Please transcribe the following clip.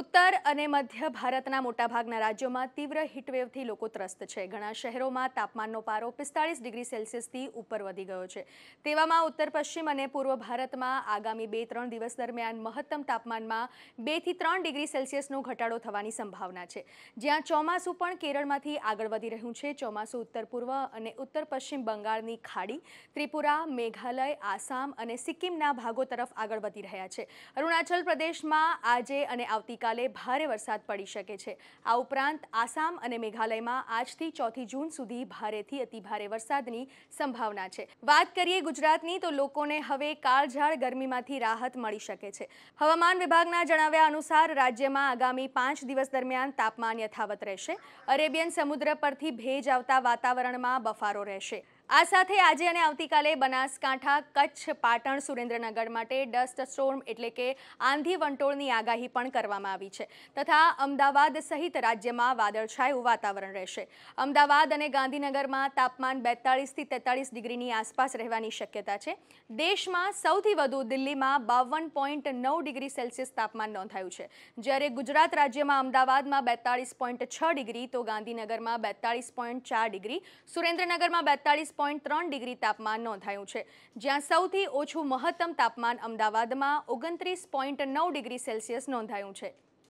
ઉત્તર અને મધ્ય ભારતના મોટાભાગના રાજ્યોમાં તીવ્ર હીટવેવથી લોકો ત્રસ્ત છે ઘણા શહેરોમાં તાપમાનનો પારો પિસ્તાળીસ ડિગ્રી સેલ્સિયસથી ઉપર વધી ગયો છે તેવામાં ઉત્તર પશ્ચિમ અને પૂર્વ ભારતમાં આગામી બે ત્રણ દિવસ દરમિયાન મહત્તમ તાપમાનમાં બેથી ત્રણ ડિગ્રી સેલ્સિયસનો ઘટાડો થવાની સંભાવના છે જ્યાં ચોમાસું પણ કેરળમાંથી આગળ વધી રહ્યું છે ચોમાસું ઉત્તર પૂર્વ અને ઉત્તર પશ્ચિમ બંગાળની ખાડી ત્રિપુરા મેઘાલય આસામ અને સિક્કિમના ભાગો તરફ આગળ વધી રહ્યા છે અરુણાચલ પ્રદેશમાં આજે અને આવતી આવતીકાલે ભારે વરસાદ પડી શકે છે આ ઉપરાંત આસામ અને મેઘાલયમાં આજથી ચોથી જૂન સુધી ભારેથી અતિભારે વરસાદની સંભાવના છે વાત કરીએ ગુજરાતની તો લોકોને હવે કાળઝાળ ગરમીમાંથી રાહત મળી શકે છે હવામાન વિભાગના જણાવ્યા અનુસાર રાજ્યમાં આગામી પાંચ દિવસ દરમિયાન તાપમાન યથાવત રહેશે અરેબિયન સમુદ્ર પરથી ભેજ આવતા વાતાવરણમાં બફારો રહેશે આ સાથે આજે અને આવતીકાલે બનાસકાંઠા કચ્છ પાટણ સુરેન્દ્રનગર માટે ડસ્ટ સ્ટોર્મ એટલે કે આંધી વંટોળની આગાહી પણ કરવામાં આવી છે તથા અમદાવાદ સહિત રાજ્યમાં વાદળછાયું વાતાવરણ રહેશે અમદાવાદ અને ગાંધીનગરમાં તાપમાન બેતાળીસથી તેતાળીસ ડિગ્રીની આસપાસ રહેવાની શક્યતા છે દેશમાં સૌથી વધુ દિલ્હીમાં બાવન પોઈન્ટ નવ ડિગ્રી સેલ્સિયસ તાપમાન નોંધાયું છે જ્યારે ગુજરાત રાજ્યમાં અમદાવાદમાં બેતાળીસ પોઈન્ટ છ ડિગ્રી તો ગાંધીનગરમાં બેતાળીસ પોઈન્ટ ચાર ડિગ્રી સુરેન્દ્રનગરમાં બેતાળીસ પોઈન્ટ ત્રણ ડિગ્રી તાપમાન નોંધાયું છે જ્યાં સૌથી ઓછું મહત્તમ તાપમાન અમદાવાદમાં ઓગણત્રીસ પોઈન્ટ નવ ડિગ્રી સેલ્સિયસ નોંધાયું છે